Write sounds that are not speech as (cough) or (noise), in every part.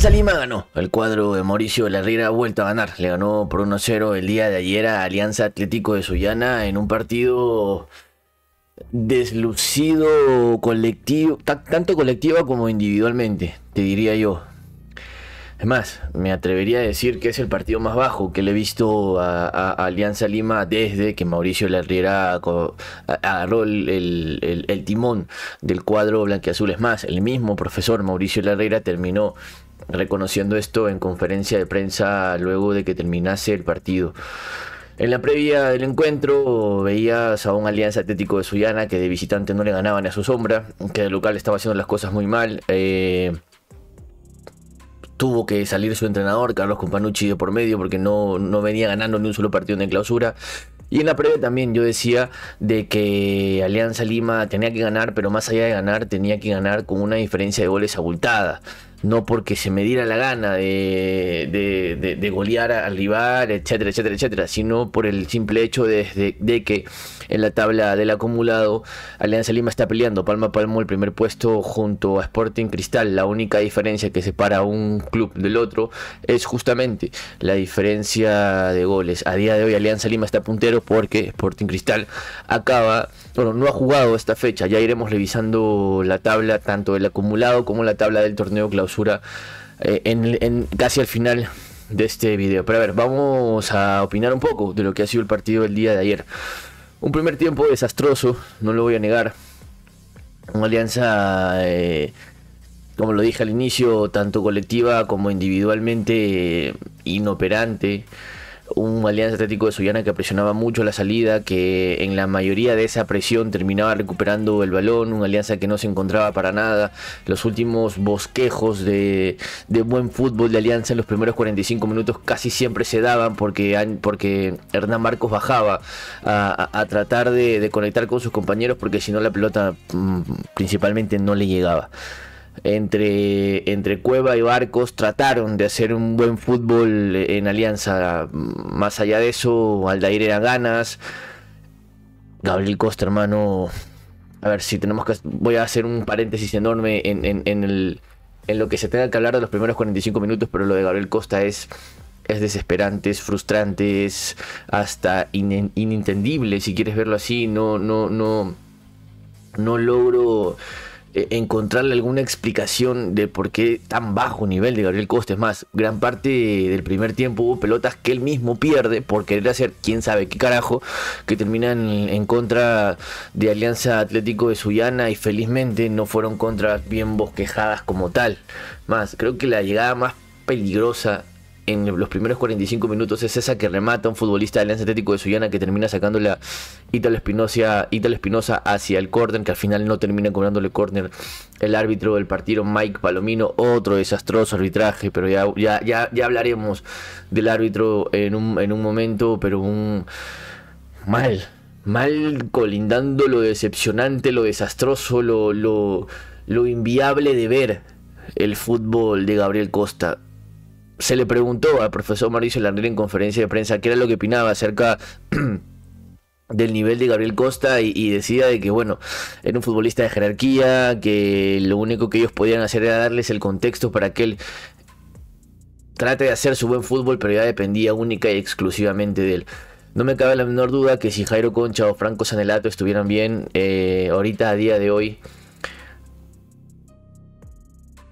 Salima ganó. El cuadro de Mauricio Larrea ha vuelto a ganar. Le ganó por 1-0 el día de ayer a Alianza Atlético de Sullana en un partido deslucido colectivo, tanto colectiva como individualmente, te diría yo. Es más, me atrevería a decir que es el partido más bajo que le he visto a, Alianza Lima desde que Mauricio Larriera agarró el, timón del cuadro blanqueazul. Es más, el mismo profesor Mauricio Larriera terminó reconociendo esto en conferencia de prensa luego de que terminase el partido. En la previa del encuentro veías a un Alianza Atlético de Sullana que de visitante no le ganaban a su sombra, que de local estaba haciendo las cosas muy mal. Eh, tuvo que salir su entrenador, Carlos Companucci, de por medio, porque no, no venía ganando ni un solo partido en clausura. Y en la previa también yo decía de que Alianza Lima tenía que ganar, pero más allá de ganar, tenía que ganar con una diferencia de goles abultada no porque se me diera la gana de, golear al rival, etcétera, etcétera, etcétera, sino por el simple hecho de, de, que en la tabla del acumulado Alianza Lima está peleando palma a palmo el primer puesto junto a Sporting Cristal. La única diferencia que separa un club del otro es justamente la diferencia de goles. A día de hoy Alianza Lima está puntero porque Sporting Cristal acaba, bueno, no ha jugado esta fecha, ya iremos revisando la tabla tanto del acumulado como la tabla del torneo clausura eh, en, casi al final de este vídeo, Pero a ver, vamos a opinar un poco de lo que ha sido el partido del día de ayer. Un primer tiempo desastroso, no lo voy a negar. Una alianza, eh, como lo dije al inicio, tanto colectiva como individualmente eh, inoperante un Alianza Atlético de Suyana que presionaba mucho la salida, que en la mayoría de esa presión terminaba recuperando el balón, Un Alianza que no se encontraba para nada. Los últimos bosquejos de, buen fútbol de Alianza en los primeros 45 minutos casi siempre se daban porque, porque Hernán Marcos bajaba a, tratar de, conectar con sus compañeros porque si no la pelota mm, principalmente no le llegaba entre, entre Cueva y Barcos trataron de hacer un buen fútbol en alianza. Más allá de eso, Aldair era ganas. Gabriel Costa, hermano. A ver si tenemos que. Voy a hacer un paréntesis enorme en, lo que se tenga que hablar de los primeros 45 minutos, pero lo de Gabriel Costa es es desesperante, es frustrante, es hasta inintendible si quieres verlo así, no, no, no, no logro eh, encontrarle alguna explicación de por qué tan bajo nivel de Gabriel Costa. Es más, gran parte del primer tiempo hubo pelotas que él mismo pierde por querer hacer quién sabe qué carajo, que terminan en contra de Alianza Atlético de Sullana y felizmente no fueron contras bien bosquejadas como tal. Más, creo que la llegada más peligrosa en los primeros 45 minutos es esa que remata un futbolista de Alianza Atlético de Sullana que termina sacándola la Espinosa, Ítalo Espinosa hacia el córner, que al final no termina cobrándole córner el árbitro del partido Mike Palomino, otro desastroso arbitraje, pero ya, ya, ya, hablaremos del árbitro en un, momento, pero un mal, mal colindando lo decepcionante, lo desastroso, lo, lo inviable de ver el fútbol de Gabriel Costa se le preguntó al profesor Mauricio Landrín en conferencia de prensa qué era lo que opinaba acerca (clears throat) del nivel de Gabriel Costa y, decía de que bueno, era un futbolista de jerarquía, que lo único que ellos podían hacer era darles el contexto para que él trate de hacer su buen fútbol, pero ya dependía única y exclusivamente de él. No me cabe la menor duda que si Jairo Concha o Franco Sanelato estuvieran bien, eh, ahorita a día de hoy,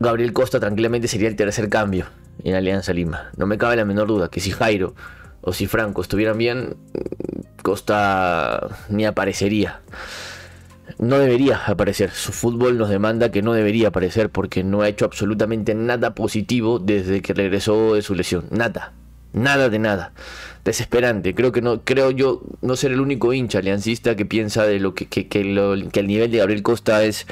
Gabriel Costa tranquilamente sería el tercer cambio en Alianza Lima. No me cabe la menor duda que si Jairo o si Franco estuvieran bien, Costa ni aparecería. No debería aparecer. Su fútbol nos demanda que no debería aparecer porque no ha hecho absolutamente nada positivo desde que regresó de su lesión. Nada. Nada de nada. Desesperante. Creo que no, creo yo no ser el único hincha aliancista que piensa de lo que, que, el nivel de Gabriel Costa es,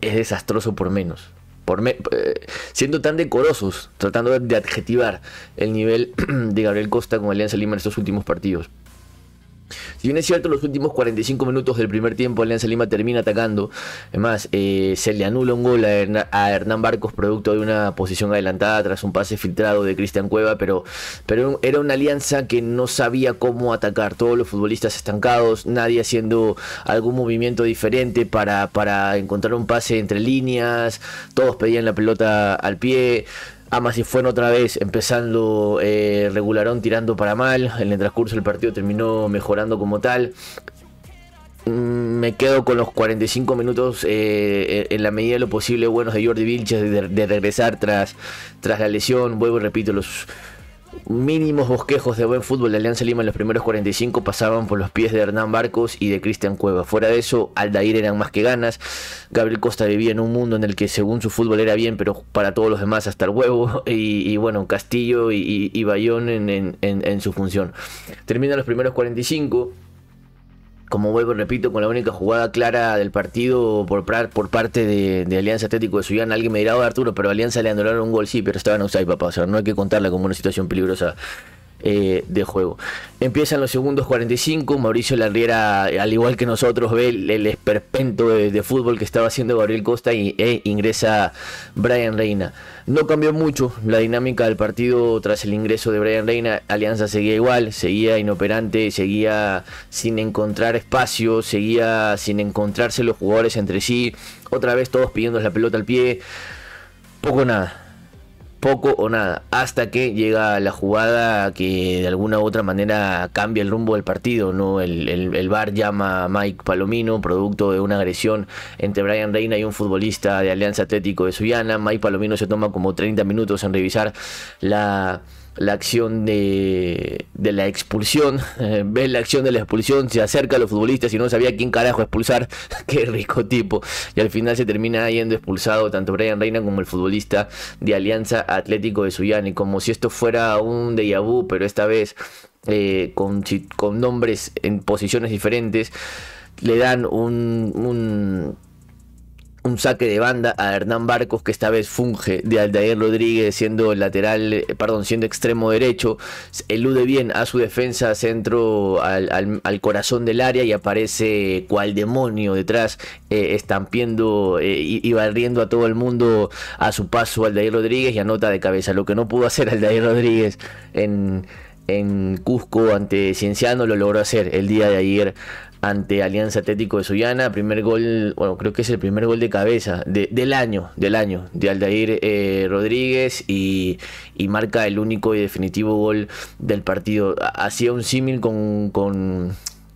es desastroso por menos por me, eh, siendo tan decorosos, tratando de adjetivar el nivel (clears throat) de Gabriel Costa con Alianza Lima en estos últimos partidos. Si bien es cierto, los últimos 45 minutos del primer tiempo Alianza Lima termina atacando. Además, eh, se le anula un gol a, Hernán Barcos producto de una posición adelantada tras un pase filtrado de Cristian Cueva, pero, pero era una alianza que no sabía cómo atacar. Todos los futbolistas estancados, nadie haciendo algún movimiento diferente para, para encontrar un pase entre líneas, todos pedían la pelota al pie. Amas si fueron otra vez empezando eh, regularón tirando para mal. En el transcurso del partido terminó mejorando como tal. Mm, me quedo con los 45 minutos eh, eh, en la medida de lo posible buenos de Jordi Vilches de, de, regresar tras, tras la lesión. Vuelvo y repito, los, mínimos bosquejos de buen fútbol de Alianza Lima en los primeros 45 pasaban por los pies de Hernán Barcos y de Cristian Cueva. Fuera de eso, Aldair eran más que ganas. Gabriel Costa vivía en un mundo en el que según su fútbol era bien, pero para todos los demás hasta el huevo. (laughs) Y, bueno, Castillo y, Bayón en, en su función. Terminan los primeros 45 como vuelvo repito, con la única jugada clara del partido por, por parte de, Alianza Atlético de Sudán, alguien me dirá, de oh, Arturo, pero Alianza le anularon un gol, sí, pero estaba en Usai, papá. O sea, no hay que contarla como una situación peligrosa eh, de juego. Empiezan los segundos 45, Mauricio Larriera, al igual que nosotros, ve el, esperpento de, fútbol que estaba haciendo Gabriel Costa y, e ingresa Brian Reina. No cambió mucho la dinámica del partido tras el ingreso de Brian Reina. Alianza seguía igual, seguía inoperante, seguía sin encontrar espacio, seguía sin encontrarse los jugadores entre sí. Otra vez todos pidiendo la pelota al pie. Poco nada poco o nada, hasta que llega la jugada que de alguna u otra manera cambia el rumbo del partido, ¿no? El, el, el llama a Mike Palomino, producto de una agresión entre Brian Reina y un futbolista de Alianza Atlético de Suyana. Mike Palomino se toma como 30 minutos en revisar la la acción de, de la expulsión, eh, ves la acción de la expulsión, se acerca a los futbolistas y no sabía quién carajo expulsar, (laughs) qué rico tipo. Y al final se termina yendo expulsado tanto Brian Reina como el futbolista de Alianza Atlético de Suyani, como si esto fuera un déjà vu, pero esta vez eh, con, con nombres en posiciones diferentes, le dan un un saque de banda a Hernán Barcos, que esta vez funge de Aldair Rodríguez siendo lateral, eh, perdón, siendo extremo derecho, elude bien a su defensa centro al, corazón del área y aparece cual demonio detrás, eh, estampiendo eh, y, barriendo a todo el mundo a su paso Aldair Rodríguez y anota de cabeza, lo que no pudo hacer Aldair Rodríguez en en Cusco ante Cienciano lo logró hacer el día de ayer ante Alianza Atlético de Sullana. Primer gol, bueno, creo que es el primer gol de cabeza del año, del año, de Aldair eh, Rodríguez y, marca el único y definitivo gol del partido. Hacía un símil con, con,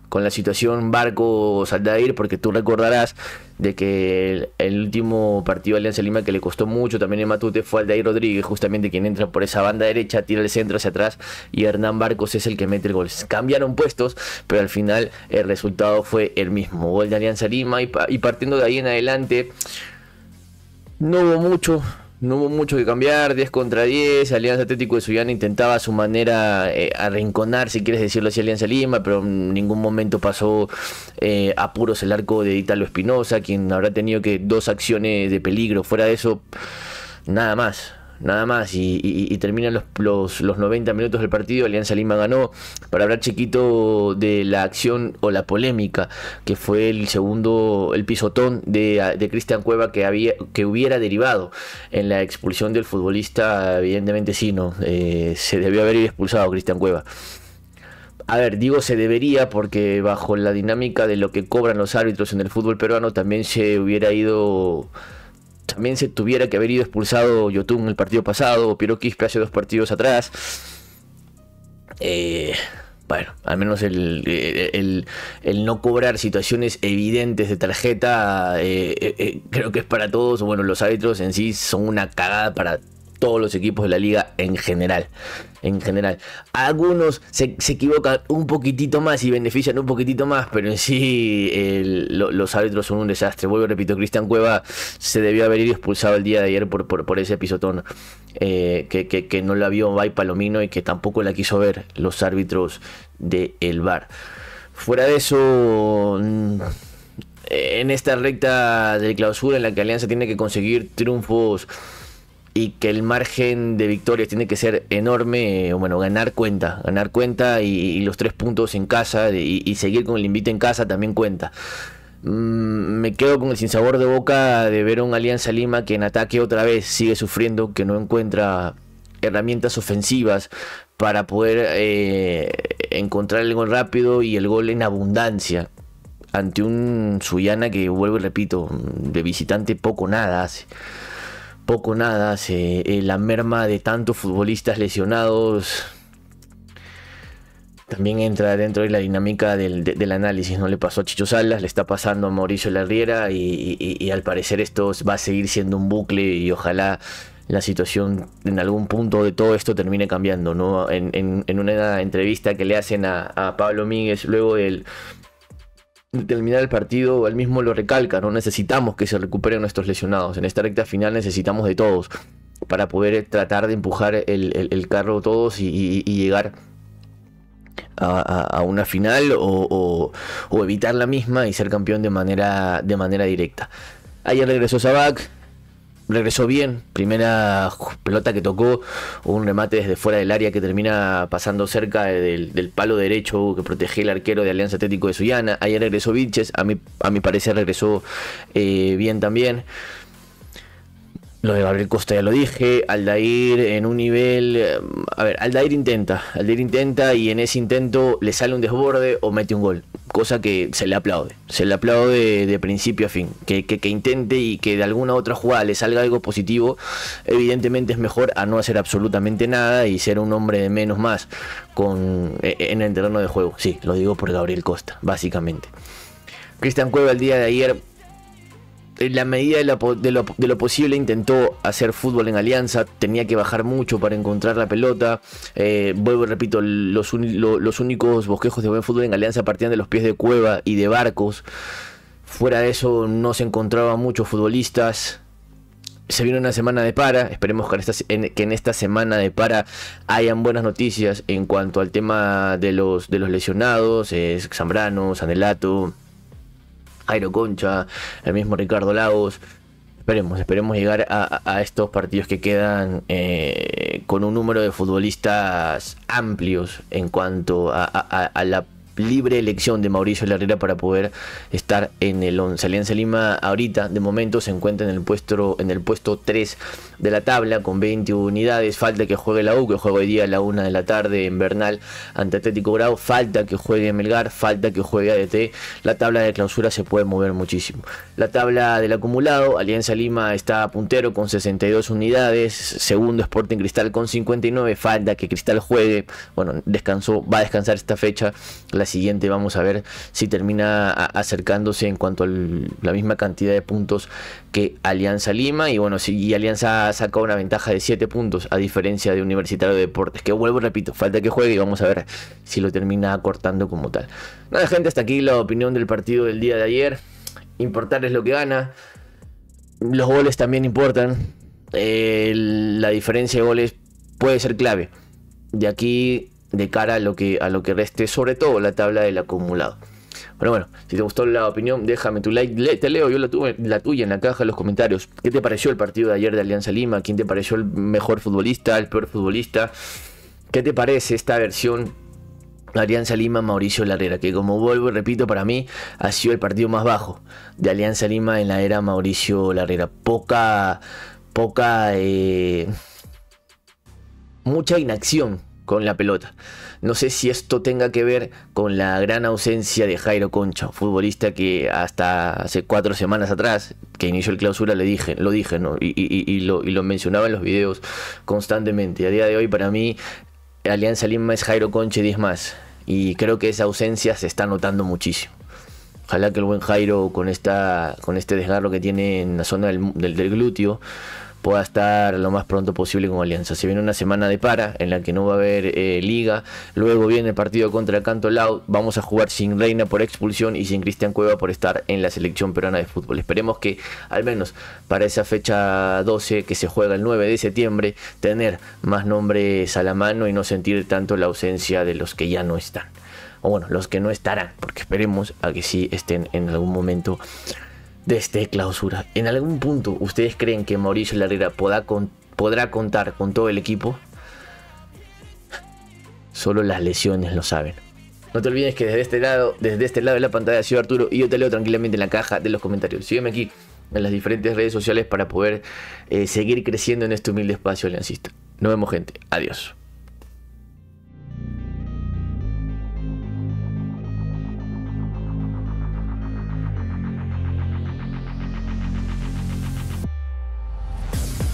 con la situación Barcos Aldair, porque tú recordarás de que el, último partido de Alianza Lima que le costó mucho también en Matute fue al de Rodríguez, justamente quien entra por esa banda derecha, tira el centro hacia atrás y Hernán Barcos es el que mete el gol. Cambiaron puestos, pero al final el resultado fue el mismo. Gol de Alianza Lima y, y partiendo de ahí en adelante no hubo mucho, no hubo mucho que cambiar, 10 contra 10, Alianza Atlético de Sullana intentaba a su manera eh, arrinconar, si quieres decirlo así, Alianza Lima, pero en ningún momento pasó eh, apuros a puros el arco de Italo Espinosa, quien habrá tenido que dos acciones de peligro, fuera de eso, nada más nada más. Y, terminan los, 90 minutos del partido, Alianza Lima ganó. Para hablar chiquito de la acción o la polémica, que fue el segundo, el pisotón de, Cristian Cueva que, había, que hubiera derivado en la expulsión del futbolista, evidentemente sí, no. Eh, se debió haber expulsado Cristian Cueva. A ver, digo se debería porque bajo la dinámica de lo que cobran los árbitros en el fútbol peruano también se hubiera ido también se tuviera que haber ido expulsado Yotun el partido pasado, o Piero Quispe hace dos partidos atrás. Eh, bueno, al menos el, eh, no cobrar situaciones evidentes de tarjeta, eh, eh, creo que es para todos, bueno, los árbitros en sí son una cagada para todos los equipos de la liga en general. En general. Algunos se, equivocan un poquitito más y benefician un poquitito más, pero en sí los árbitros son un desastre. Vuelvo, repito, Cristian Cueva se debió haber ido expulsado el día de ayer por, por, ese pisotón eh, que, no la vio Bay Palomino y que tampoco la quiso ver los árbitros del el VAR. Fuera de eso... en esta recta de clausura en la que Alianza tiene que conseguir triunfos y que el margen de victorias tiene que ser enorme, eh, bueno, ganar cuenta, ganar cuenta y, los tres puntos en casa y, seguir con el invite en casa también cuenta. Mm, me quedo con el sinsabor de boca de ver a un Alianza Lima que en ataque otra vez sigue sufriendo, que no encuentra herramientas ofensivas para poder eh, encontrar el gol rápido y el gol en abundancia ante un Suyana que, vuelvo y repito, de visitante poco nada hace poco nada, eh, la merma de tantos futbolistas lesionados también entra dentro de la dinámica del, análisis, ¿no? Le pasó a Chicho Salas, le está pasando a Mauricio Larriera y, y, al parecer esto va a seguir siendo un bucle y ojalá la situación en algún punto de todo esto termine cambiando, ¿no? En, una entrevista que le hacen a, a Pablo Míguez luego del, terminar el partido, él mismo lo recalca, ¿no? Necesitamos que se recuperen nuestros lesionados. En esta recta final necesitamos de todos para poder eh, tratar de empujar el, carro todos y, llegar a, una final o, evitar la misma y ser campeón de manera, de manera directa. Ahí regresó Sabak regresó bien. Primera pelota que tocó, un remate desde fuera del área que termina pasando cerca del, palo derecho que protege el arquero de Alianza Atlético de Sullana, Ayer regresó Viches, a mi, a mi parecer regresó eh, bien también. Lo de Gabriel Costa ya lo dije, Aldair en un nivel... Eh, a ver, Aldair intenta, Aldair intenta y en ese intento le sale un desborde o mete un gol cosa que se le aplaude. Se le aplaude de principio a fin. Que, intente y que de alguna otra jugada le salga algo positivo, evidentemente es mejor a no hacer absolutamente nada y ser un hombre de menos más con, e, e, en el terreno de juego. Sí, lo digo por Gabriel Costa, básicamente. Cristian Cueva el día de ayer en la medida de, lo, posible intentó hacer fútbol en alianza, tenía que bajar mucho para encontrar la pelota. Eh, vuelvo y repito, los, los únicos bosquejos de buen fútbol en alianza partían de los pies de cueva y de barcos. Fuera de eso no se encontraban muchos futbolistas. Se viene una semana de para, esperemos que en, esta, semana de para hayan buenas noticias en cuanto al tema de los, de los lesionados, eh, Zambrano, Sanelato, Jairo Concha, el mismo Ricardo Lagos. Esperemos, esperemos llegar a, estos partidos que quedan eh, con un número de futbolistas amplios en cuanto a la libre elección de Mauricio Larrera para poder estar en el 11. Alianza Lima ahorita de momento se encuentra en el puesto en el puesto 3 de la tabla con 20 unidades, falta que juegue la U, que juega hoy día a la 1 de la tarde en Bernal ante Atlético Grau, falta que juegue Melgar, falta que juegue ADT. La tabla de clausura se puede mover muchísimo. La tabla del acumulado, Alianza Lima está puntero con 62 unidades, segundo Sporting Cristal con 59, falta que Cristal juegue, bueno, descansó, va a descansar esta fecha siguiente vamos a ver si termina acercándose en cuanto a la misma cantidad de puntos que Alianza Lima. Y bueno, si Alianza saca una ventaja de 7 puntos a diferencia de Universitario de Deportes, que vuelvo, repito, falta que juegue y vamos a ver si lo termina cortando como tal. Nada, gente, hasta aquí la opinión del partido del día de ayer. Importar es lo que gana. Los goles también importan. Eh, la diferencia de goles puede ser clave. De aquí de cara a lo que, a lo que reste, sobre todo la tabla del acumulado. Pero bueno, si te gustó la opinión, déjame tu like. te leo yo la, la, tuya en la caja de los comentarios. ¿Qué te pareció el partido de ayer de Alianza Lima? ¿Quién te pareció el mejor futbolista, el peor futbolista? ¿Qué te parece esta versión Alianza Lima, Mauricio Larrera, que como vuelvo y repito, para mí ha sido el partido más bajo de Alianza Lima en la era Mauricio Larrera. Poca, poca, eh, mucha inacción con la pelota. No sé si esto tenga que ver con la gran ausencia de Jairo Concha, futbolista que hasta hace cuatro semanas atrás, que inició el clausura, le dije, lo dije, ¿no? Y, lo, mencionaba en los videos constantemente. Y a día de hoy, para mí, Alianza Lima es Jairo Concha y 10 más. Y creo que esa ausencia se está notando muchísimo. Ojalá que el buen Jairo, con, esta, con este desgarro que tiene en la zona del glúteo, pueda estar lo más pronto posible con Alianza. Se viene una semana de para en la que no va a haber eh, liga. Luego viene el partido contra el Canto Vamos a jugar sin Reina por expulsión y sin Cristian Cueva por estar en la selección peruana de fútbol. Esperemos que al menos para esa fecha 12 que se juega el 9 de septiembre tener más nombres a la mano y no sentir tanto la ausencia de los que ya no están. O bueno, los que no estarán, porque esperemos a que sí estén en algún momento desde este clausura. ¿En algún punto ustedes creen que Mauricio Larrera podrá contar con todo el equipo? Solo las lesiones lo saben. No te olvides que desde este lado, desde este lado de la pantalla soy Arturo y yo te leo tranquilamente en la caja de los comentarios. Sígueme aquí en las diferentes redes sociales para poder eh, seguir creciendo en este humilde espacio aliancista. Nos vemos gente. Adiós.